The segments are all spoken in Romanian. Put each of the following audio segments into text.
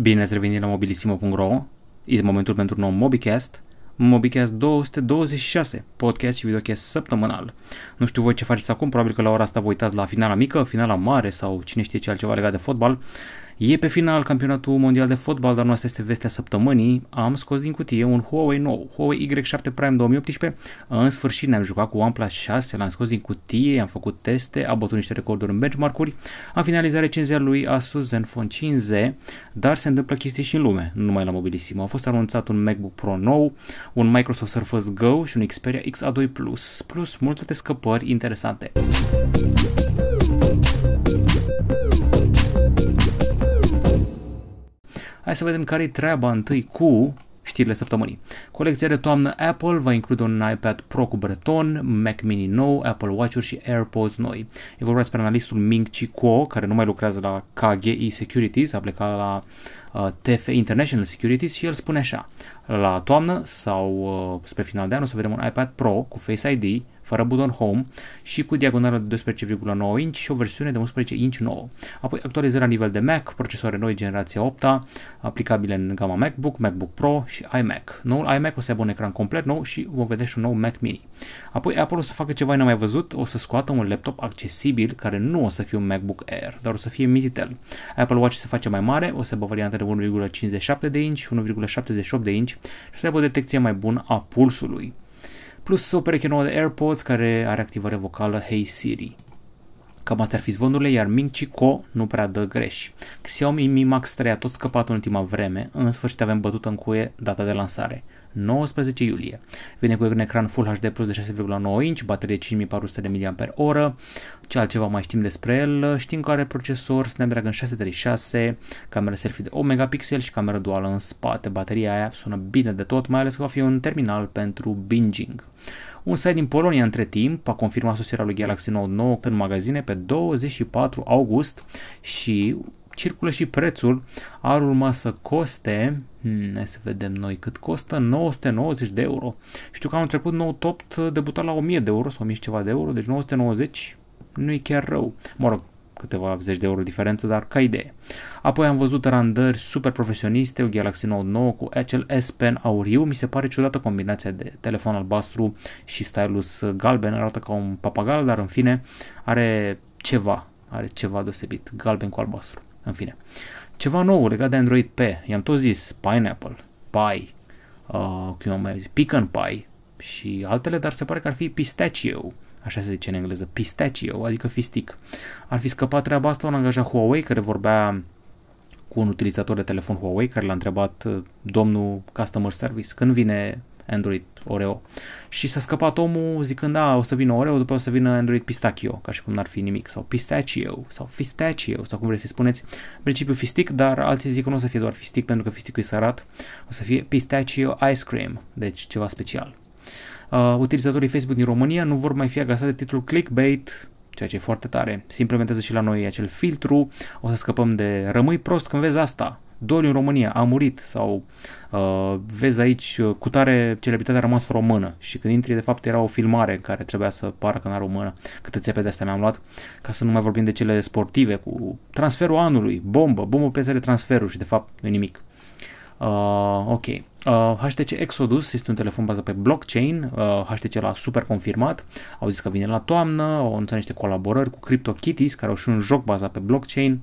Bine ați revenit la mobilisimo.ro, e momentul pentru un nou Mobicast, Mobicast 226, podcast și videocast săptămânal. Nu știu voi ce faceți acum, probabil că la ora asta vă uitați la finala mică, finala mare sau cine știe ce altceva legat de fotbal, E pe final campionatul mondial de fotbal, dar nu asta este vestea săptămânii. Am scos din cutie un Huawei nou, Huawei Y7 Prime 2018. În sfârșit ne-am jucat cu OnePlus 6, l-am scos din cutie, am făcut teste, a bătut niște recorduri în benchmark-uri. Am finalizat recenzia lui Asus Zenfone 5Z, dar se întâmplă chestii și în lume, nu numai la Mobilissimo. A fost anunțat un MacBook Pro nou, un Microsoft Surface Go și un Xperia XA2 Plus, plus multe scăpări interesante. Hai să vedem care-i treaba întâi cu știrile săptămânii. Colecția de toamnă Apple va include un iPad Pro cu breton, Mac Mini nou, Apple Watch-uri și AirPods noi. E vorba despre analistul Ming Chi Kuo, care nu mai lucrează la KGI Securities, a plecat la uh, TF International Securities și el spune așa. La toamnă sau uh, spre final de an o să vedem un iPad Pro cu Face ID, fără buton home și cu diagonală de 12,9 inch și o versiune de 11 inch nouă. Apoi actualizarea la nivel de Mac, procesoare noi generația 8 aplicabile în gama MacBook, MacBook Pro și iMac. Noul iMac o să aibă un ecran complet nou și vom vedea și un nou Mac Mini. Apoi Apple o să facă ceva n-am mai văzut, o să scoată un laptop accesibil care nu o să fie un MacBook Air, dar o să fie Minitel. Apple Watch se face mai mare, o să aibă variante de 1,57 de inch, 1,78 de inch și o să aibă o detecție mai bună a pulsului plus o pereche nouă de AirPods care are activare vocală Hey Siri. Cam astea ar fi zvonurile, iar minci Co nu prea dă greș. Xiaomi Mi Max 3 a tot scăpat în ultima vreme, în sfârșit avem bătută în cuie data de lansare. 19 iulie. Vine cu un ecran Full HD Plus de 6,9 inch, baterie 5400 mAh, ce altceva mai știm despre el, știm că are procesor Snapdragon 636, cameră selfie de 8 megapixel și cameră duală în spate. Bateria aia sună bine de tot, mai ales că va fi un terminal pentru binging. Un site din Polonia între timp a confirmat sosirea lui Galaxy Note 9 în magazine pe 24 august și circulă și prețul, ar urma să coste, hmm, hai să vedem noi, cât costă, 990 de euro. Știu că am trecut nou top, debuta la 1000 de euro sau 1000 ceva de euro, deci 990 nu e chiar rău. Mă rog, câteva zeci de euro diferență, dar ca idee. Apoi am văzut randări super profesioniste, o Galaxy Note 9 cu acel S Pen auriu, mi se pare ciudată combinația de telefon albastru și stylus galben, arată ca un papagal, dar în fine are ceva, are ceva deosebit, galben cu albastru. În fine. Ceva nou legat de Android P. I-am tot zis Pineapple, Pie, uh, cum am mai zis, Pecan Pie și altele, dar se pare că ar fi Pistachio. Așa se zice în engleză, pistachio, adică fistic. Ar fi scăpat treaba asta un angajat Huawei care vorbea cu un utilizator de telefon Huawei care l-a întrebat uh, domnul customer service când vine Android Oreo. Și s-a scăpat omul zicând, da, o să vină Oreo, după o să vină Android Pistachio, ca și cum n-ar fi nimic, sau Pistachio, sau Fistachio, sau cum vreți să spuneți. În principiu fistic, dar alții zic că nu o să fie doar fistic, pentru că fisticul e sărat, o să fie Pistachio Ice Cream, deci ceva special. Uh, utilizatorii Facebook din România nu vor mai fi agasați de titlul clickbait, ceea ce e foarte tare. Se implementează și la noi acel filtru, o să scăpăm de rămâi prost când vezi asta, doli în România, a murit sau uh, vezi aici uh, cu tare celebritatea a rămas română și când intri de fapt era o filmare care trebuia să pară că n-are o mână, câte țepe de astea mi-am luat, ca să nu mai vorbim de cele sportive cu transferul anului, bombă, bombă pe transferul și de fapt nu nimic. Uh, ok. Uh, HTC Exodus este un telefon bazat pe blockchain, uh, HTC l-a super confirmat, au zis că vine la toamnă, au anunțat niște colaborări cu CryptoKitties, care au și un joc bazat pe blockchain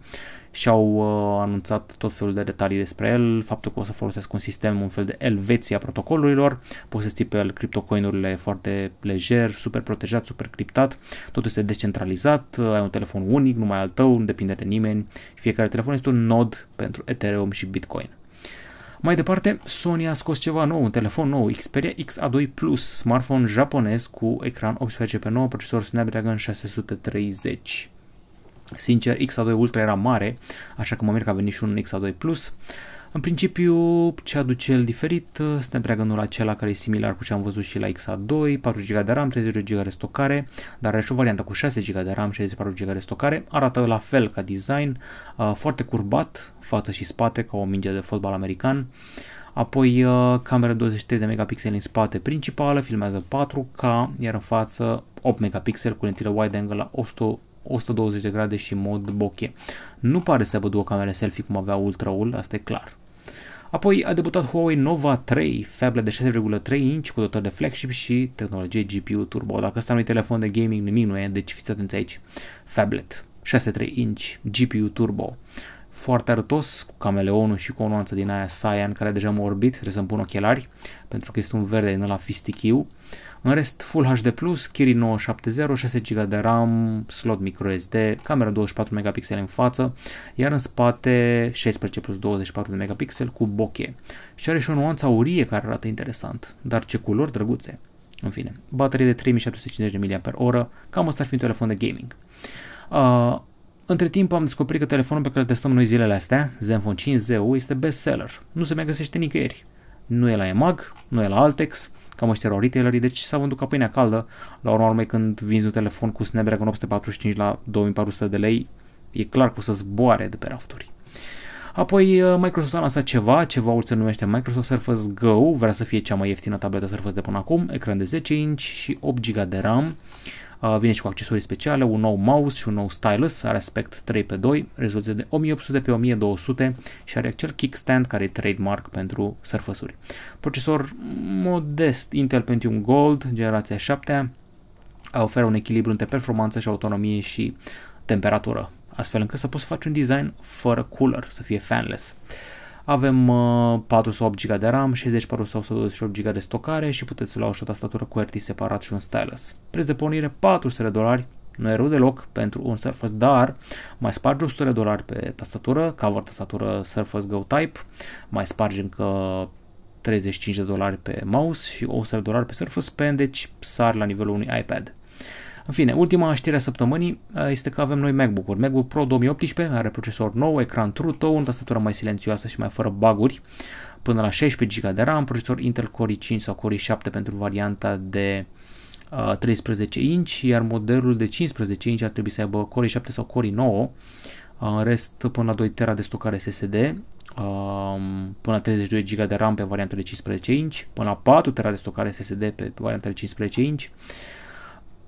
și au uh, anunțat tot felul de detalii despre el, faptul că o să folosească un sistem, un fel de Elveția protocolurilor, poți să ții pe el criptocoinurile foarte lejer, super protejat, super criptat, totul este decentralizat, uh, ai un telefon unic, numai al tău, nu depinde de nimeni, fiecare telefon este un nod pentru Ethereum și Bitcoin. Mai departe, Sony a scos ceva nou, un telefon nou, Xperia XA2 Plus, smartphone japonez cu ecran 18 pe 9 procesor Snapdragon 630. Sincer, XA2 Ultra era mare, așa că mă mir că a venit și un XA2 Plus. Uh, în principiu, ce aduce el diferit, Snapdragon-ul acela care e similar cu ce am văzut și la XA2, 4 GB de RAM, 32 GB de stocare, dar are și o variantă cu 6 GB de RAM, 64 GB de stocare, arată la fel ca design, uh, foarte curbat, față și spate, ca o minge de fotbal american, apoi uh, camera 23 de megapixeli în spate principală, filmează 4K, iar în față 8 megapixeli cu lentile wide angle la 100 120 de grade și mod bokeh. Nu pare să aibă două camere selfie cum avea Ultra-ul, asta e clar. Apoi a debutat Huawei Nova 3, fablă de 6,3 inch cu dotări de flagship și tehnologie GPU turbo. Dacă ăsta nu e telefon de gaming, nimic nu e, deci fiți atenți aici. Fablet, 6,3 inch, GPU turbo. Foarte arătos, cu cameleonul și cu o nuanță din aia Cyan, care deja m-a orbit, trebuie să-mi pun ochelari, pentru că este un verde din ăla fistichiu. În rest, Full HD+, Kirin 970, 6 GB de RAM, slot microSD, camera 24 megapixel în față, iar în spate 16 plus 24 de megapixel cu bokeh. Și are și o nuanță aurie care arată interesant, dar ce culori drăguțe. În fine, baterie de 3750 mAh, cam asta ar fi un telefon de gaming. Uh, între timp am descoperit că telefonul pe care îl testăm noi zilele astea, Zenfone 5 z este bestseller. Nu se mai găsește nicăieri. Nu e la EMAG, nu e la Altex, cam ăștia erau retailerii, deci s-a vândut ca pâinea caldă. La urma urmei, când vinzi un telefon cu Snapdragon 845 la 2400 de lei, e clar că o să zboare de pe rafturi. Apoi uh, Microsoft a lansat ceva, ceva se numește Microsoft Surface Go, vrea să fie cea mai ieftină tabletă Surface de până acum, ecran de 10 inch și 8 GB de RAM vine și cu accesorii speciale, un nou mouse și un nou stylus, are aspect 3 pe 2 rezoluție de 1800 pe 1200 și are acel kickstand care e trademark pentru surfăsuri. Procesor modest Intel Pentium Gold, generația 7 oferă un echilibru între performanță și autonomie și temperatură, astfel încât să poți face un design fără cooler, să fie fanless. Uh, avem 48 4 sau 8 GB de RAM, 64 sau 128 GB de stocare și puteți lua și o tastatură cu RT separat și un stylus. Preț de pornire 400 de dolari, nu e rău deloc pentru un Surface, dar mai sparge 100 de dolari pe tastatură, cover tastatură Surface Go Type, mai sparge încă 35 de dolari pe mouse și 100 de dolari pe Surface Pen, deci sar la nivelul unui iPad. În fine, ultima știre a săptămânii uh, este că avem noi MacBook-uri. MacBook Pro 2018 are procesor nou, ecran True Tone, tastatură mai silențioasă și mai fără baguri, până la 16 GB de RAM, procesor Intel Core i5 sau Core i7 pentru varianta de 13 uh, inch, iar modelul de 15 inch ar trebui să aibă Core i7 sau Core i9, în rest până la 2 TB de stocare SSD, um, până la 32 GB de RAM pe varianta de 15 inch, până la 4 TB de stocare SSD pe varianta de 15 inch,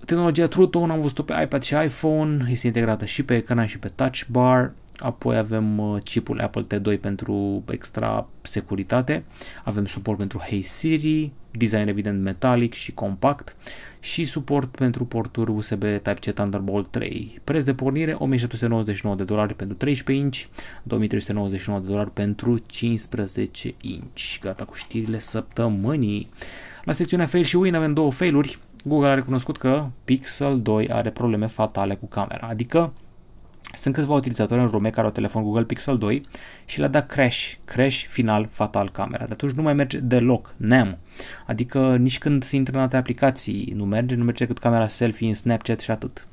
Tehnologia True Tone am văzut-o pe iPad și iPhone, este integrată și pe ecran și pe touch bar, apoi avem uh, chipul Apple T2 pentru extra securitate, avem suport pentru Hey Siri, design evident metalic și compact și suport pentru porturi USB Type-C Thunderbolt 3. Preț de pornire 1799 de dolari pentru 13 inch, 2399 de dolari pentru 15 inch. Gata cu știrile săptămânii. La secțiunea fail și win avem două failuri. Google a recunoscut că Pixel 2 are probleme fatale cu camera, adică sunt câțiva utilizatori în România care au telefon Google Pixel 2 și le-a dat crash, crash final fatal camera. De atunci nu mai merge deloc, nem. Adică nici când se intră în alte aplicații nu merge, nu merge decât camera selfie în Snapchat și atât.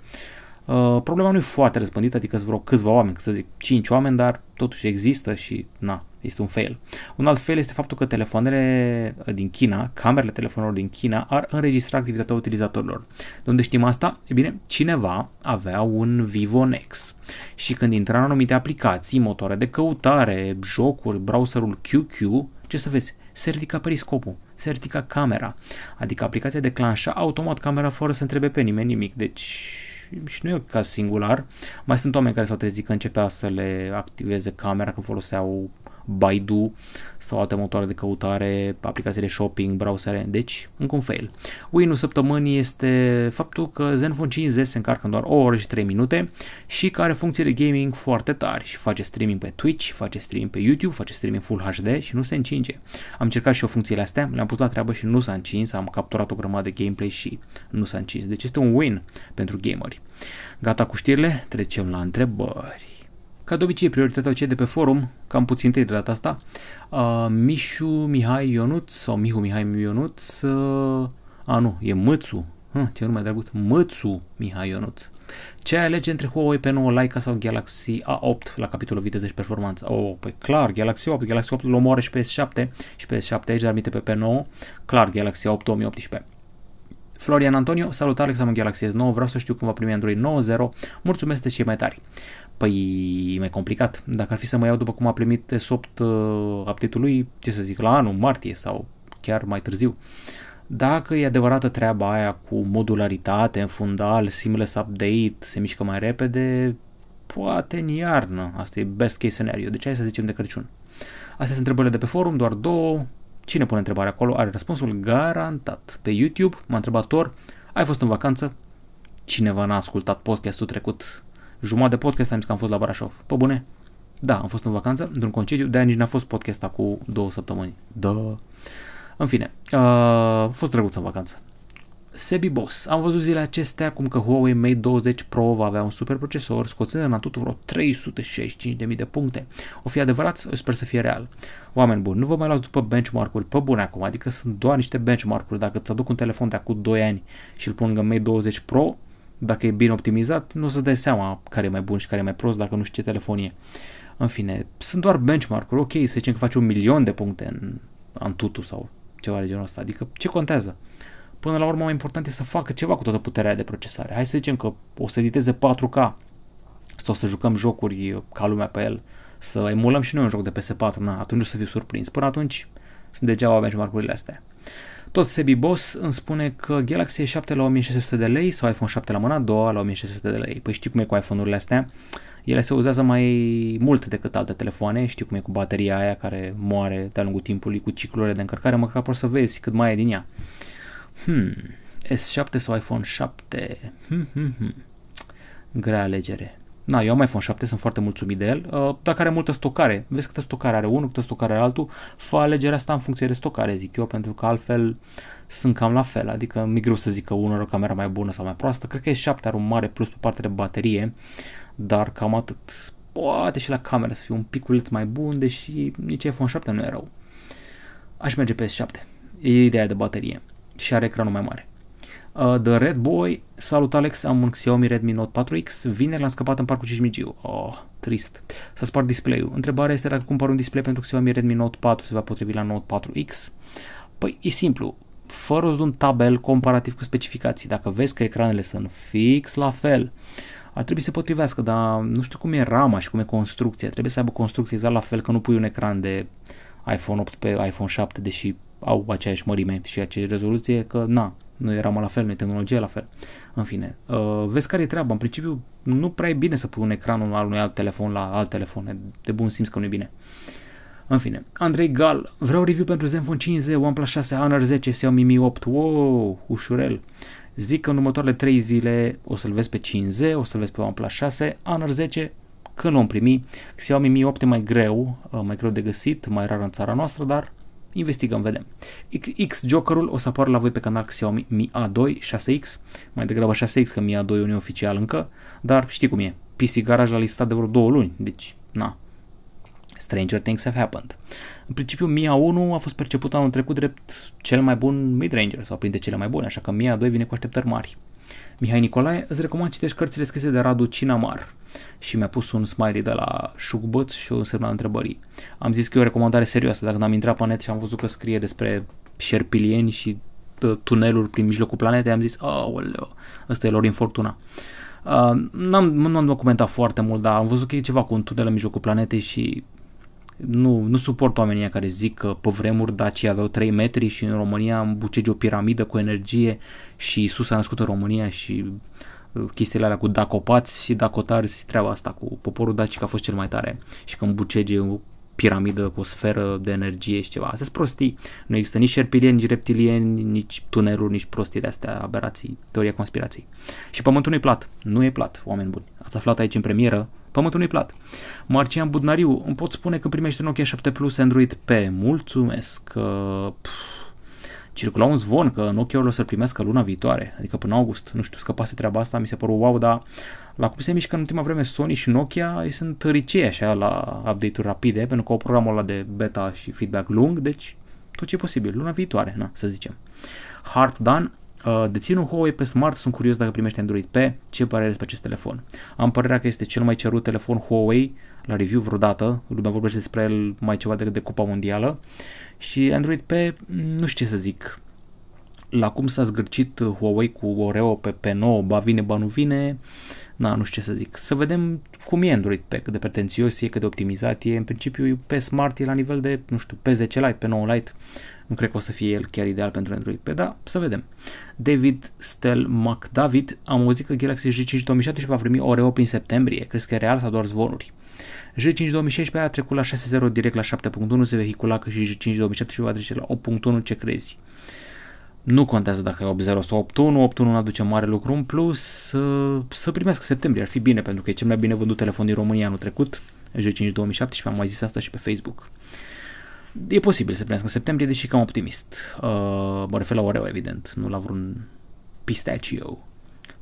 Uh, problema nu e foarte răspândită, adică sunt vreo câțiva oameni, să zic 5 oameni, dar totuși există și na, este un fail. Un alt fail este faptul că telefoanele uh, din China, camerele telefonelor din China, ar înregistra activitatea utilizatorilor. De unde știm asta? E bine, cineva avea un Vivo Nex și când intra în anumite aplicații, motoare de căutare, jocuri, browserul QQ, ce să vezi? Se ridica periscopul, se ridica camera, adică aplicația declanșa automat camera fără să întrebe pe nimeni nimic, deci și, nu e ca singular. Mai sunt oameni care s-au trezit că începea să le activeze camera, că foloseau Baidu sau alte motoare de căutare, aplicații de shopping, browsere, deci încă un fail. Winul săptămânii este faptul că Zenfone 5 se încarcă în doar o oră și 3 minute și care are funcții de gaming foarte tari și face streaming pe Twitch, face streaming pe YouTube, face streaming Full HD și nu se încinge. Am încercat și eu funcțiile astea, le-am pus la treabă și nu s-a încins, am capturat o grămadă de gameplay și nu s-a încins. Deci este un win pentru gameri. Gata cu știrile, trecem la întrebări. Ca de obicei, prioritatea o cei de pe forum, cam puțin de data asta. Uh, Mișu Mihai Ionuț sau Mihu Mihai Ionuț. Uh, a, nu, e Mățu. Huh, ce nume dragut. Mățu Mihai Ionuț. Ce ai alege între Huawei P9 Leica sau Galaxy A8 la capitolul viteză și performanță? Oh, păi clar, Galaxy 8. Galaxy 8 îl omoară și pe S7 și pe S7 aici, dar minte pe P9. Clar, Galaxy a 8 2018. Florian Antonio, salutare un Galaxy S9, vreau să știu cum va primi Android 9.0, mulțumesc de cei mai tari. Păi, e mai complicat. Dacă ar fi să mă iau după cum a primit S8 uh, update lui, ce să zic, la anul, martie sau chiar mai târziu. Dacă e adevărată treaba aia cu modularitate în fundal, seamless update, se mișcă mai repede, poate în iarnă. Asta e best case scenario. Deci hai să zicem de Crăciun. Astea sunt întrebările de pe forum, doar două. Cine pune întrebarea acolo are răspunsul garantat. Pe YouTube m-a întrebat Tor, ai fost în vacanță? Cineva n-a ascultat podcastul trecut. Jumătate de podcast am zis că am fost la Brașov. Pă bune? Da, am fost în vacanță, într-un concediu, de-aia nici n-a fost podcast cu două săptămâni. Da. În fine, uh, a fost drăguț în vacanță. Sebi Boss. Am văzut zilele acestea cum că Huawei Mate 20 Pro va avea un super procesor, scoțând în atât vreo 365.000 de puncte. O fi adevărat? Eu sper să fie real. Oameni buni, nu vă mai luați după benchmark-uri pe bune acum, adică sunt doar niște benchmark-uri. Dacă ți aduc un telefon de acum 2 ani și îl pun lângă Mate 20 Pro, dacă e bine optimizat, nu o să dai seama care e mai bun și care e mai prost dacă nu știi ce telefonie. În fine, sunt doar benchmark-uri, ok, să zicem că faci un milion de puncte în Antutu sau ceva de genul ăsta, adică ce contează? până la urmă mai important e să facă ceva cu toată puterea de procesare. Hai să zicem că o să editeze 4K sau să jucăm jocuri ca lumea pe el, să emulăm și noi un joc de PS4, na, atunci o să fiu surprins. Până atunci sunt degeaba benchmark-urile astea. Tot Sebi Boss îmi spune că Galaxy 7 la 1600 de lei sau iPhone 7 la mâna a doua la 1600 de lei. Păi știi cum e cu iPhone-urile astea? Ele se uzează mai mult decât alte telefoane, știi cum e cu bateria aia care moare de-a lungul timpului, cu ciclurile de încărcare, măcar poți să vezi cât mai e din ea. Hmm. S7 sau iPhone 7? Hmm, hmm, hmm. Grea alegere. Na, eu am iPhone 7, sunt foarte mulțumit de el, uh, dar are multă stocare. Vezi câtă stocare are unul, câtă stocare are altul. Fă alegerea asta în funcție de stocare, zic eu, pentru că altfel sunt cam la fel. Adică mi greu să zic că unul are o cameră mai bună sau mai proastă. Cred că S7 are un mare plus pe partea de baterie, dar cam atât. Poate și la cameră să fie un piculeț mai bun, deși nici iPhone 7 nu e rău. Aș merge pe S7. E ideea de baterie și are ecranul mai mare. Uh, The Red Boy, salut Alex, am un Xiaomi Redmi Note 4X, vineri l-am scăpat în parcul Cismigiu. Oh, trist. S-a spart display-ul. Întrebarea este dacă cumpăr un display pentru Xiaomi Redmi Note 4 se va potrivi la Note 4X. Păi e simplu, fără un tabel comparativ cu specificații. Dacă vezi că ecranele sunt fix la fel, ar trebui să potrivească, dar nu știu cum e rama și cum e construcția. Trebuie să aibă construcție exact la fel, că nu pui un ecran de iPhone 8 pe iPhone 7, deși au aceeași mărime și aceeași rezoluție, că na, noi eram la fel, noi tehnologia la fel. În fine, uh, vezi care e treaba. În principiu, nu prea e bine să pui un ecran al unui alt telefon la alt telefon. De bun simț că nu e bine. În fine, Andrei Gal, vreau review pentru Zenfone 5Z, OnePlus 6, Honor 10, Xiaomi Mi 8, wow, ușurel. Zic că în următoarele 3 zile o să-l vezi pe 5Z, o să-l vezi pe OnePlus 6, Honor 10, când o primi. Xiaomi Mi 8 e mai greu, uh, mai greu de găsit, mai rar în țara noastră, dar investigăm, vedem. X Jokerul o să apară la voi pe canal Xiaomi Mi A2 6X, mai degrabă 6X că Mi A2 nu e oficial încă, dar știi cum e, PC Garage l-a listat de vreo două luni, deci na. Stranger Things have happened. În principiu, Mi a 1 a fost perceput anul trecut drept cel mai bun mid ranger sau printre cele mai bune, așa că Mi a 2 vine cu așteptări mari. Mihai Nicolae, îți recomand citești cărțile scrise de Radu Cinamar, și mi-a pus un smiley de la șucbăț și un semnal întrebării. Am zis că e o recomandare serioasă, dacă n-am intrat pe net și am văzut că scrie despre șerpilieni și ă, tunelul prin mijlocul planetei, am zis, aoleo, ăsta e lor infortuna. Uh, ă, nu am am documentat foarte mult, dar am văzut că e ceva cu un tunel în mijlocul planetei și nu, nu suport oamenii care zic că pe vremuri Dacia aveau 3 metri și în România îmbucegi o piramidă cu energie și Isus a născut în România și chestiile alea cu dacopați și dacotari, treaba asta cu poporul dacic a fost cel mai tare și când bucege o piramidă cu o sferă de energie și ceva. Astea sunt prostii. Nu există nici șerpilieni, nici reptilieni, nici tuneluri, nici prostii de astea, aberații, teoria conspirației. Și pământul nu e plat. Nu e plat, oameni buni. Ați aflat aici în premieră Pământul nu-i plat. Marcian Budnariu, îmi pot spune că primește Nokia 7 Plus Android P. Mulțumesc. Pff circula un zvon că Nokia o să-l primească luna viitoare, adică până august. Nu știu, scăpase treaba asta, mi se pare wow, dar la cum se mișcă în ultima vreme Sony și Nokia, ei sunt ricei așa la update-uri rapide, pentru că au programul ăla de beta și feedback lung, deci tot ce e posibil, luna viitoare, na, să zicem. Hard done, Uh, dețin un Huawei pe Smart, sunt curios dacă primește Android P, ce părere despre acest telefon. Am părerea că este cel mai cerut telefon Huawei la review vreodată, lumea vorbește despre el mai ceva decât de Cupa Mondială și Android P, nu știu ce să zic, la cum s-a zgârcit Huawei cu Oreo pe P9, ba vine, ba nu vine, na, nu știu ce să zic. Să vedem cum e Android P, cât de pretențios e, cât de optimizat e. În principiu, pe Smart e la nivel de, nu știu, P10 Lite, P9 Lite, nu cred că o să fie el chiar ideal pentru Android P, dar să vedem. David Stel McDavid, am auzit că Galaxy J5 2017 va primi reo prin septembrie. Crezi că e real sau doar zvonuri? J5 2016 a trecut la 6.0 direct la 7.1, se vehicula că și J5 2017 va trece la 8.1, ce crezi? Nu contează dacă e 8.0 sau 8.1, 8.1 nu aduce mare lucru în plus, să, uh, să primească septembrie, ar fi bine, pentru că e cel mai bine vândut telefon din România anul trecut, J5 2017, am mai zis asta și pe Facebook. E posibil să primească în septembrie, deși cam optimist. Uh, mă refer la Oreo, evident, nu la vreun pistachio.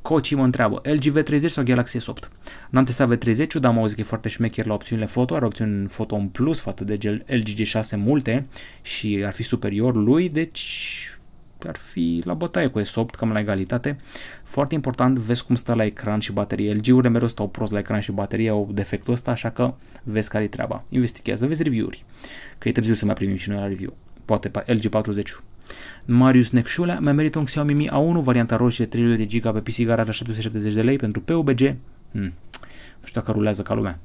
Coci mă întreabă, LG V30 sau Galaxy S8? N-am testat V30-ul, dar am auzit că e foarte șmecher la opțiunile foto, are opțiuni foto în plus față de LG G6 multe și ar fi superior lui, deci ar fi la bătaie cu S8, cam la egalitate. Foarte important, vezi cum stă la ecran și baterie. LG-urile mereu stau prost la ecran și baterie, au defectul ăsta, așa că vezi care-i treaba. Investigează, vezi review-uri, că e târziu să mai primim și noi la review. Poate LG40. Marius Necșulea mai merită un Xiaomi Mi A1, varianta roșie, 3 de giga pe PC Garage 770 de lei pentru PUBG. Hmm. Nu știu dacă rulează ca lumea.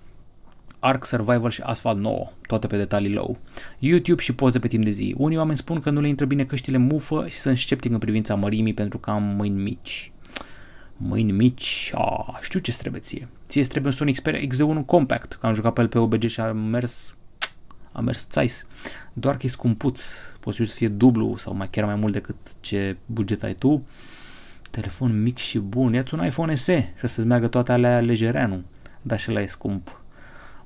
Ark Survival și Asphalt 9, toate pe detalii low. YouTube și poze pe timp de zi. Unii oameni spun că nu le intră bine căștile mufă și sunt sceptic în privința mărimii pentru că am mâini mici. Mâini mici, a, știu ce trebuie ție. Ție trebuie un Sony Xperia XZ1 Compact, că am jucat pe el pe OBG și a mers a mers țais. Doar că e scumpuț, posibil să fie dublu sau mai chiar mai mult decât ce buget ai tu. Telefon mic și bun, ia-ți un iPhone SE și să-ți meargă toate alea legereanu, dar și la e scump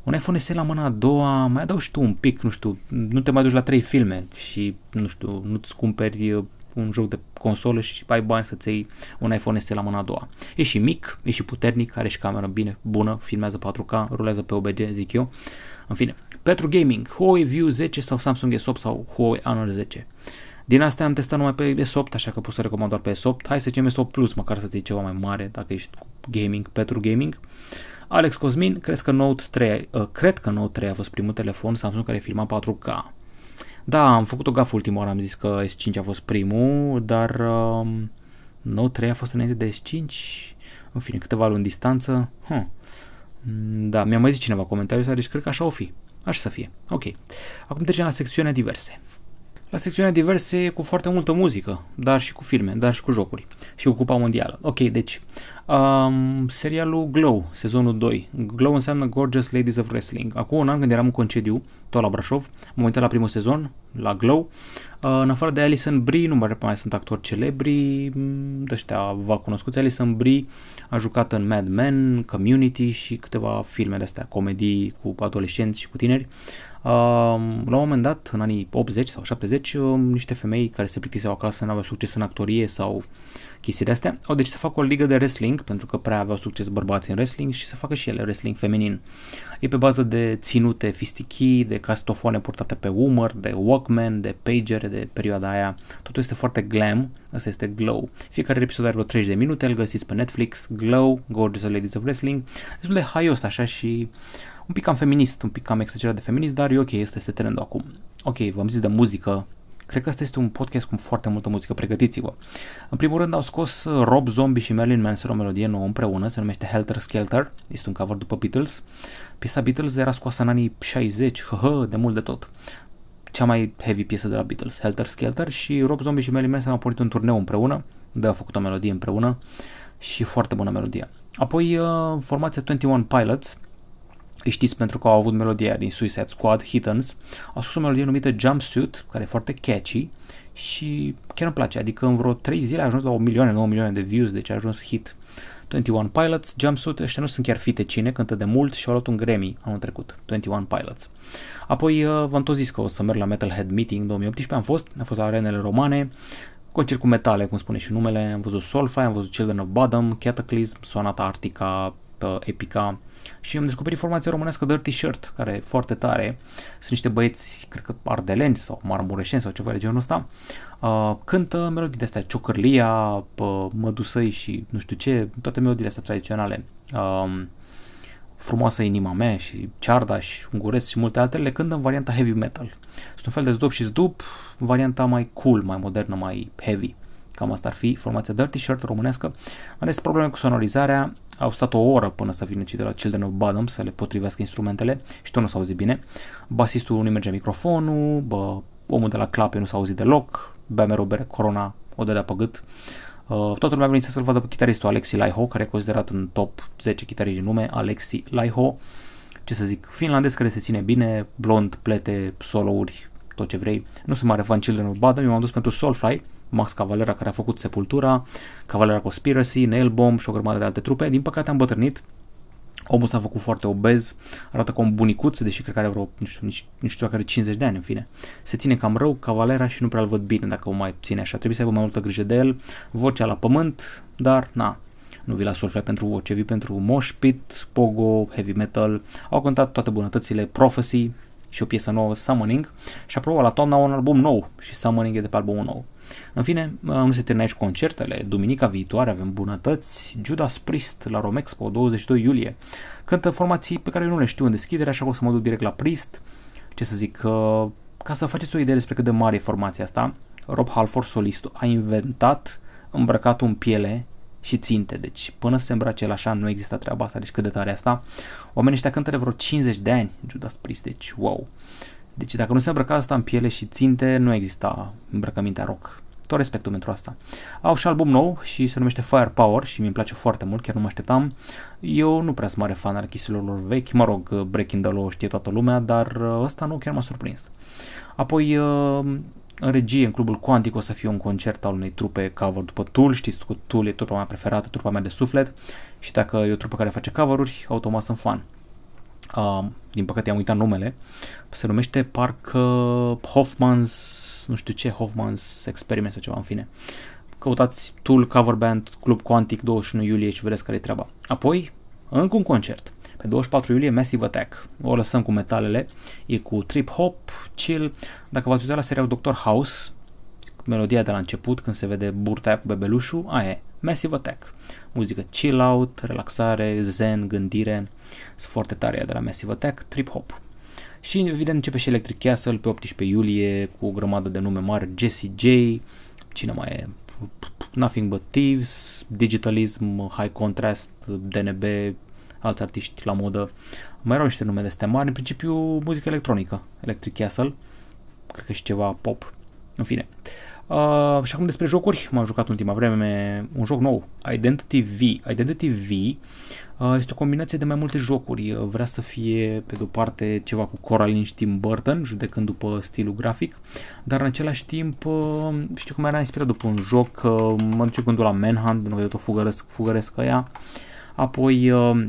un iPhone SE la mâna a doua, mai adaug și tu un pic, nu știu, nu te mai duci la trei filme și, nu știu, nu-ți cumperi uh, un joc de consolă și ai bani să-ți iei un iPhone SE la mâna a doua. E și mic, e și puternic, are și cameră bine, bună, filmează 4K, rulează pe OBG, zic eu. În fine, pentru gaming, Huawei View 10 sau Samsung S8 sau Huawei Honor 10. Din astea am testat numai pe S8, așa că pot să recomand doar pe S8. Hai să zicem S8 Plus, măcar să-ți iei ceva mai mare dacă ești gaming, pentru gaming. Uh, Alex Cosmin, crezi că Note 3, uh, cred că Note 3 a fost primul telefon Samsung care filma 4K. Da, am făcut o gafă ultima oară, am zis că S5 a fost primul, dar uh, Note 3 a fost înainte de S5, în fine, câteva luni distanță. Huh. Mm, da, mi-a mai zis cineva comentariul ăsta, deci cred că așa o fi. Așa să fie. Ok. Acum trecem la secțiunea diverse la secțiunea diverse cu foarte multă muzică, dar și cu filme, dar și cu jocuri și cu Cupa Mondială. Ok, deci, um, serialul Glow, sezonul 2. Glow înseamnă Gorgeous Ladies of Wrestling. Acum un an când eram în concediu, tot la Brașov, mă am uitat la primul sezon, la Glow. Uh, în afară de Alison Brie, nu mai, mai sunt actori celebri, mm, de ăștia vă cunoscuți. Alison Brie a jucat în Mad Men, Community și câteva filme de-astea, comedii cu adolescenți și cu tineri. Uh, la un moment dat, în anii 80 sau 70, um, niște femei care se plictiseau acasă, nu aveau succes în actorie sau chestii de astea, au decis să facă o ligă de wrestling, pentru că prea aveau succes bărbații în wrestling și să facă și ele wrestling feminin. E pe bază de ținute fistichii, de castofoane purtate pe umăr, de walkman, de pagere, de perioada aia. Totul este foarte glam, asta este Glow. Fiecare episod are vreo 30 de minute, îl găsiți pe Netflix, Glow, Gorgeous Ladies of Wrestling, destul de haios așa și uh, un pic cam feminist, un pic cam exagerat de feminist, dar e ok, este, este trendul acum. Ok, v-am zis de muzică, Cred că ăsta este un podcast cu foarte multă muzică, pregătiți-vă. În primul rând au scos Rob Zombie și Marilyn Manson o melodie nouă împreună, se numește Helter Skelter, este un cover după Beatles. Piesa Beatles era scoasă în anii 60, hă, de mult de tot. Cea mai heavy piesă de la Beatles, Helter Skelter și Rob Zombie și Marilyn Manson au pornit un turneu împreună, de a făcut o melodie împreună și foarte bună melodie. Apoi uh, formația 21 Pilots, îi știți pentru că au avut melodia din Suicide Squad, Hittens. Au scos o melodie numită Jumpsuit, care e foarte catchy și chiar îmi place. Adică în vreo 3 zile a ajuns la 1 milioane, 9 milioane de views, deci a ajuns hit. 21 Pilots, Jumpsuit, ăștia nu sunt chiar fite cine, cântă de mult și au luat un Grammy anul trecut, 21 Pilots. Apoi uh, v-am tot zis că o să merg la Metalhead Meeting 2018, am fost, am fost la arenele romane, concert cu metale, cum spune și numele, am văzut Solfai, am văzut Children of Bottom, Cataclysm, Sonata Arctica, pe uh, Epica și am descoperit formația românească Dirty Shirt, care e foarte tare. Sunt niște băieți, cred că ardeleni sau marmureșeni sau ceva de genul ăsta. Uh, cântă melodii de-astea, Ciocărlia, uh, mădusăi și nu știu ce, toate melodiile astea tradiționale. Um, frumoasă inima mea și cearda și unguresc și multe altele, cântă în varianta heavy metal. Sunt un fel de zdup și zdup, varianta mai cool, mai modernă, mai heavy. Cam asta ar fi formația Dirty Shirt românească. Are probleme cu sonorizarea, au stat o oră până să vină cei de la cel de Bottom să le potrivească instrumentele și tot nu s-a auzit bine. Basistul nu merge microfonul, bă, omul de la clape nu s-a auzit deloc, bea o bere Corona, o dădea pe gât. Uh, toată lumea a venit să-l vadă pe chitaristul Alexi Laiho, care e considerat în top 10 chitariști din lume, Alexi Laiho, ce să zic, finlandez care se ține bine, blond, plete, solouri, tot ce vrei. Nu sunt mare fan Children of Badam, eu m-am dus pentru Soulfly, Max Cavalera care a făcut Sepultura, Cavalera Conspiracy, Nailbomb și o grămadă de alte trupe. Din păcate am bătrânit, Omul s-a făcut foarte obez, arată ca un bunicuț, deși cred că are vreo, nu știu, nici, nu știu dacă are 50 de ani, în fine. Se ține cam rău, cavalera și nu prea-l văd bine dacă o mai ține așa. Trebuie să aibă mai multă grijă de el, vocea la pământ, dar na, nu vi la surfea pentru voce, vi pentru mosh pit, pogo, heavy metal, au contat toate bunătățile, prophecy și o piesă nouă, Summoning, și apropo la toamna au un album nou și Summoning e de pe albumul nou. În fine, nu se termină aici concertele. Duminica viitoare avem Bunătăți, Judas Priest la Romexpo 22 iulie. Cântă formații pe care eu nu le știu în deschidere, așa că o să mă duc direct la Priest. Ce să zic, uh, ca să faceți o idee despre cât de mare e formația asta, Rob Halford, solistul, a inventat îmbrăcat în piele și ținte. Deci până să se îmbrace el așa nu există treaba asta, deci cât de tare asta. Oamenii ăștia cântă de vreo 50 de ani, Judas Priest, deci wow. Deci dacă nu se îmbrăca asta în piele și ținte, nu exista îmbrăcămintea rock tot respectul pentru asta. Au și album nou și se numește Firepower și mi-mi place foarte mult, chiar nu mă așteptam. Eu nu prea sunt mare fan al chestiilor lor vechi, mă rog, uh, Breaking the Law știe toată lumea, dar uh, ăsta nu chiar m-a surprins. Apoi, uh, în regie, în clubul Quantic, o să fie un concert al unei trupe cover după Tool, știți că Tool e trupa mea preferată, trupa mea de suflet și dacă e o trupă care face cover-uri, automat sunt fan. Uh, din păcate am uitat numele, se numește parcă Hoffman's nu știu ce, Hoffman's Experiment sau ceva, în fine. Căutați Tool Cover Band Club Quantic 21 iulie și vedeți care e treaba. Apoi, încă un concert. Pe 24 iulie, Massive Attack. O lăsăm cu metalele. E cu trip hop, chill. Dacă v-ați uitat la serialul Doctor House, melodia de la început, când se vede burta aia cu bebelușul, aia e. Massive Attack. Muzică chill out, relaxare, zen, gândire. Sunt foarte tare de la Massive Attack, trip hop. Și evident începe și Electric Castle pe 18 iulie cu o grămadă de nume mari, Jesse J, cine mai e, Nothing But Thieves, Digitalism, High Contrast, DNB, alți artiști la modă. Mai erau niște nume de astea mari, în principiu muzică electronică, Electric Castle, cred că și ceva pop, în fine. Uh, Uh, și acum despre jocuri, m-am jucat ultima vreme un joc nou, Identity V. Identity V uh, este o combinație de mai multe jocuri. Uh, vrea să fie, pe de-o parte, ceva cu Coraline și Tim Burton, judecând după stilul grafic, dar în același timp, uh, știu cum era inspirat după un joc, uh, mă duce gândul la Manhunt, nu vedeți o fugăresc, fugăresc ea. Apoi, uh,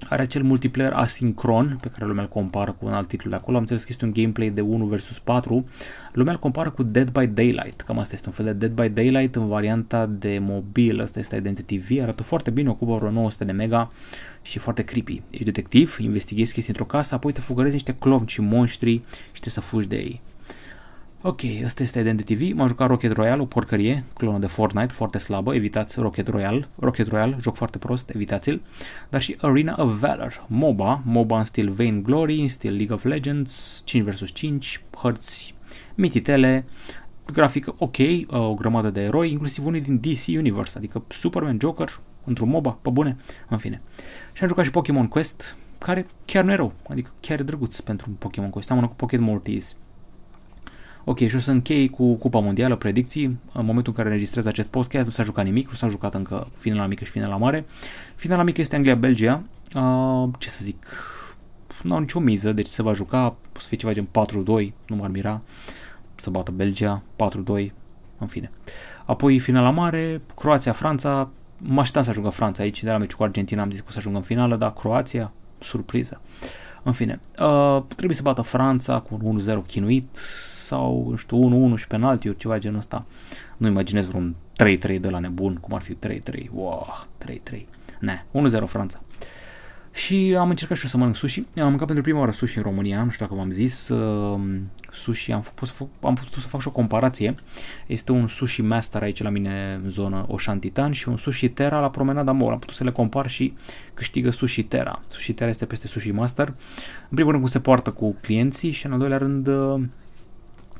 are acel multiplayer asincron pe care lumea îl compară cu un alt titlu de acolo. Am înțeles că este un gameplay de 1 vs 4. Lumea îl compară cu Dead by Daylight. Cam asta este un fel de Dead by Daylight în varianta de mobil. Asta este Identity V. Arată foarte bine, ocupă vreo 900 de mega și e foarte creepy. Ești detectiv, investighezi chestii într-o casă, apoi te fugărezi niște clovni și monștri și trebuie să fugi de ei. Ok, ăsta este Identity TV, m-am jucat Rocket Royale, o porcărie, clonă de Fortnite, foarte slabă, evitați Rocket Royale, Rocket Royale, joc foarte prost, evitați-l, dar și Arena of Valor, MOBA, MOBA în stil Vain Glory, în stil League of Legends, 5 vs 5, hărți, mititele, grafică ok, uh, o grămadă de eroi, inclusiv unii din DC Universe, adică Superman, Joker, într-un MOBA, pe bune, în fine. Și am jucat și Pokémon Quest, care chiar nu e rău, adică chiar e drăguț pentru Pokémon Quest, seamănă cu Pokémon Mortis Ok, și o să închei cu Cupa Mondială, predicții. În momentul în care înregistrez acest podcast nu s-a jucat nimic, nu s-a jucat încă finala mică și finala mare. Finala mică este Anglia-Belgia. Uh, ce să zic, nu au nicio miză, deci se va juca, o să fie ceva gen 4-2, nu m-ar mira să bată Belgia, 4-2, în fine. Apoi finala mare, Croația-Franța, mă așteptam să ajungă Franța aici, de la meci cu Argentina am zis că o să ajungă în finală, dar Croația, surpriză. În fine, uh, trebuie să bată Franța cu un 1-0 chinuit, sau, nu știu, 1-1 și penaltiuri, ceva genul ăsta. Nu imaginez vreun 3-3 de la nebun, cum ar fi 3-3, wow, 3-3. Ne, 1-0 Franța. Și am încercat și eu să mănânc sushi. Am mâncat pentru prima oară sushi în România, nu știu dacă v-am zis. Uh, sushi, am, putut să fac, am putut să fac și o comparație. Este un sushi master aici la mine în zonă Oșantitan și un sushi Terra la Promenada Mall. Am putut să le compar și câștigă sushi Terra. Sushi Terra este peste sushi master. În primul rând cum se poartă cu clienții și în al doilea rând uh,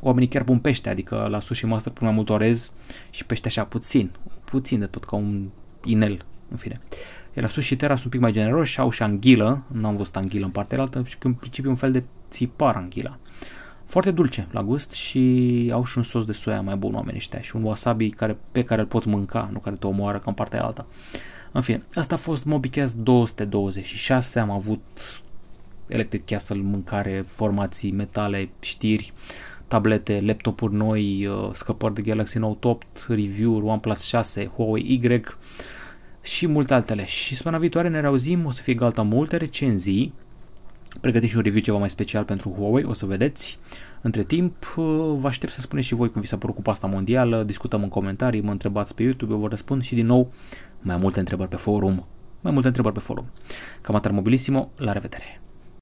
oamenii chiar pun pește, adică la sushi master pun mai mult orez și pește așa puțin, puțin de tot, ca un inel, în fine. Iar la sushi terra sunt un pic mai generoși, au și anghilă, nu am văzut anghilă în partea altă, și în principiu un fel de țipar anghila. Foarte dulce la gust și au și un sos de soia mai bun oamenii ăștia și un wasabi care, pe care îl poți mânca, nu care te omoară ca în partea alta. În fine, asta a fost MobiCast 226, am avut Electric Castle, mâncare, formații, metale, știri, uh, tablete, laptopuri noi, uh, scăpări de Galaxy Note 8, review-uri, OnePlus 6, Huawei Y și multe altele. Și săptămâna viitoare ne reauzim, o să fie gata multe recenzii, Pregătiți și un review ceva mai special pentru Huawei, o să vedeți. Între timp, uh, vă aștept să spuneți și voi cum vi s-a părut cu pasta mondială, discutăm în comentarii, mă întrebați pe YouTube, eu vă răspund și din nou mai multe întrebări pe forum. Mai multe întrebări pe forum. Cam atât mobilissimo, la revedere!